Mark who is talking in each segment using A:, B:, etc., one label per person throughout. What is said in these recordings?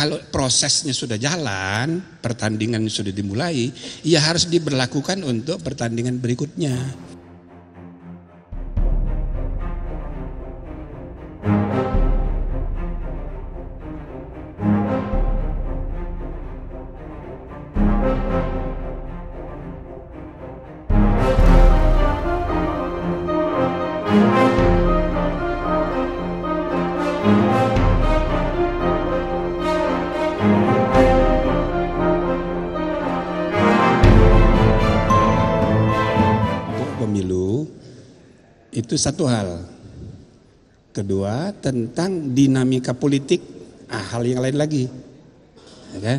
A: kalau prosesnya sudah jalan, pertandingan sudah dimulai, ya harus diberlakukan untuk pertandingan berikutnya. Itu satu hal. Kedua, tentang dinamika politik, ah, hal yang lain lagi. Okay. Ya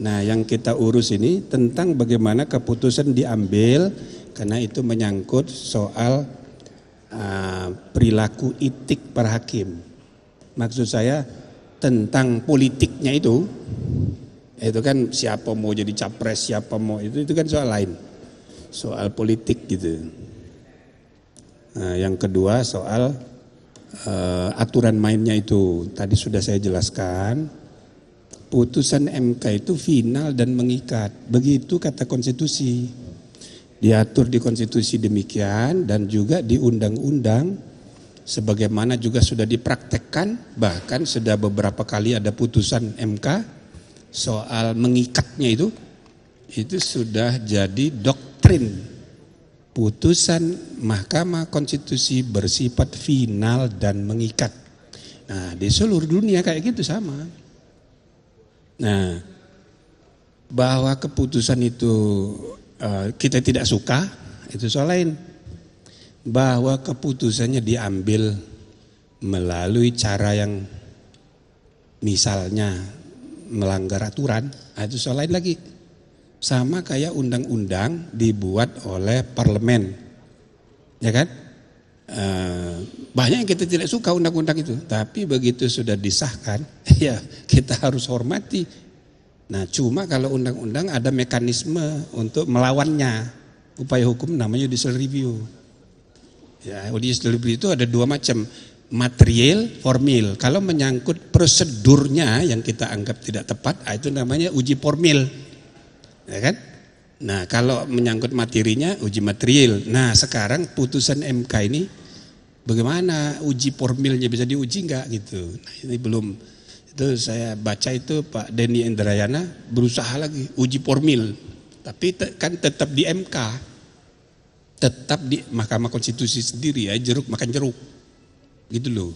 A: nah, yang kita urus ini tentang bagaimana keputusan diambil karena itu menyangkut soal uh, perilaku itik para hakim. Maksud saya tentang politiknya itu, itu kan siapa mau jadi capres, siapa mau itu, itu kan soal lain, soal politik gitu. Eh, yang kedua soal uh, aturan mainnya itu tadi sudah saya jelaskan. Putusan MK itu final dan mengikat. Begitu kata konstitusi. Diatur di konstitusi demikian dan juga di undang-undang sebagaimana juga sudah dipraktekkan bahkan sudah beberapa kali ada putusan MK soal mengikatnya itu itu sudah jadi doktrin putusan Mahkamah Konstitusi bersifat final dan mengikat. Nah, di seluruh dunia kayak gitu sama. Nah, bahwa keputusan itu uh, kita tidak suka itu soal lain. Bahwa keputusannya diambil melalui cara yang misalnya melanggar aturan, nah, itu soal lain lagi sama kayak undang-undang dibuat oleh parlemen, ya kan? E, banyak yang kita tidak suka undang-undang itu, tapi begitu sudah disahkan, ya kita harus hormati. Nah, cuma kalau undang-undang ada mekanisme untuk melawannya, upaya hukum namanya judicial review. Ya, judicial review itu ada dua macam, material, formil. Kalau menyangkut prosedurnya yang kita anggap tidak tepat, ah, itu namanya uji formil ya kan? Nah, kalau menyangkut materinya uji material. Nah, sekarang putusan MK ini bagaimana uji formilnya bisa diuji enggak gitu. Nah, ini belum itu saya baca itu Pak Denny Indrayana berusaha lagi uji formil. Tapi te, kan tetap di MK. Tetap di Mahkamah Konstitusi sendiri ya, jeruk makan jeruk. Gitu loh.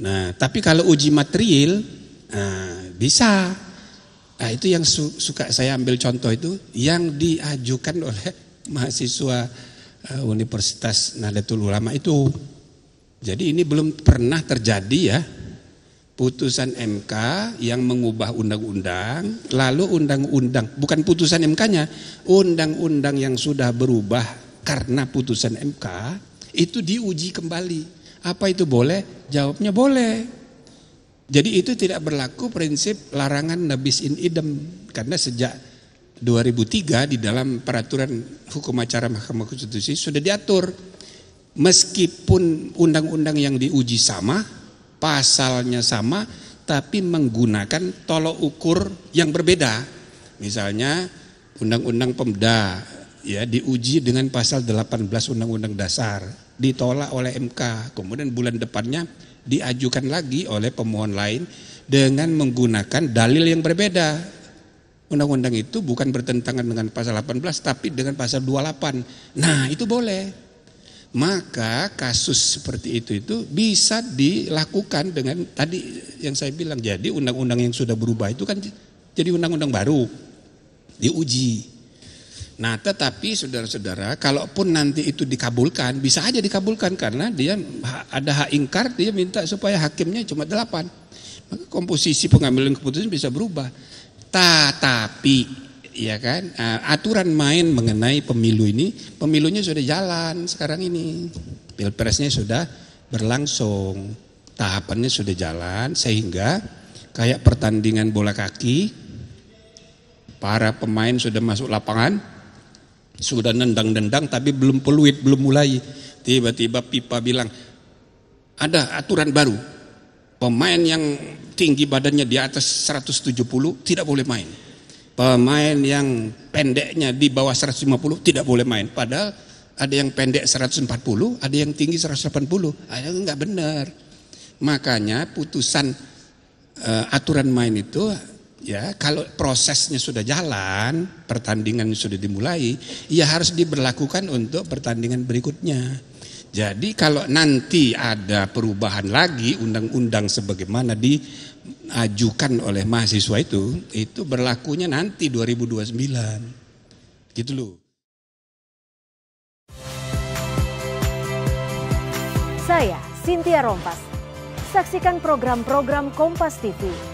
A: Nah, tapi kalau uji material nah, bisa Nah, itu yang su suka saya ambil contoh itu yang diajukan oleh mahasiswa uh, Universitas Nahdlatul Ulama itu. Jadi ini belum pernah terjadi ya putusan MK yang mengubah undang-undang, lalu undang-undang bukan putusan MK-nya, undang-undang yang sudah berubah karena putusan MK itu diuji kembali. Apa itu boleh? Jawabnya boleh. Jadi itu tidak berlaku prinsip larangan nabis in idem karena sejak 2003 di dalam peraturan hukum acara Mahkamah Konstitusi sudah diatur meskipun undang-undang yang diuji sama, pasalnya sama tapi menggunakan tolok ukur yang berbeda. Misalnya undang-undang Pemda ya diuji dengan pasal 18 Undang-Undang Dasar ditolak oleh MK. Kemudian bulan depannya diajukan lagi oleh pemohon lain dengan menggunakan dalil yang berbeda. Undang-undang itu bukan bertentangan dengan pasal 18 tapi dengan pasal 28. Nah, itu boleh. Maka kasus seperti itu itu bisa dilakukan dengan tadi yang saya bilang. Jadi undang-undang yang sudah berubah itu kan jadi undang-undang baru diuji. Nah tetapi saudara-saudara kalaupun nanti itu dikabulkan bisa aja dikabulkan karena dia ada hak ingkar dia minta supaya hakimnya cuma delapan. Maka komposisi pengambilan keputusan bisa berubah. Tetapi ya kan e, aturan main mengenai pemilu ini pemilunya sudah jalan sekarang ini pilpresnya sudah berlangsung tahapannya sudah jalan sehingga kayak pertandingan bola kaki para pemain sudah masuk lapangan sudah nendang-nendang tapi belum peluit, belum mulai. Tiba-tiba pipa bilang, ada aturan baru. Pemain yang tinggi badannya di atas 170 tidak boleh main. Pemain yang pendeknya di bawah 150 tidak boleh main. Padahal ada yang pendek 140, ada yang tinggi 180. Ada yang nggak benar. Makanya putusan uh, aturan main itu ya kalau prosesnya sudah jalan, pertandingan sudah dimulai, ya harus diberlakukan untuk pertandingan berikutnya. Jadi kalau nanti ada perubahan lagi undang-undang sebagaimana diajukan oleh mahasiswa itu, itu berlakunya nanti 2029. Gitu loh. Saya Cynthia Rompas. Saksikan program-program Kompas TV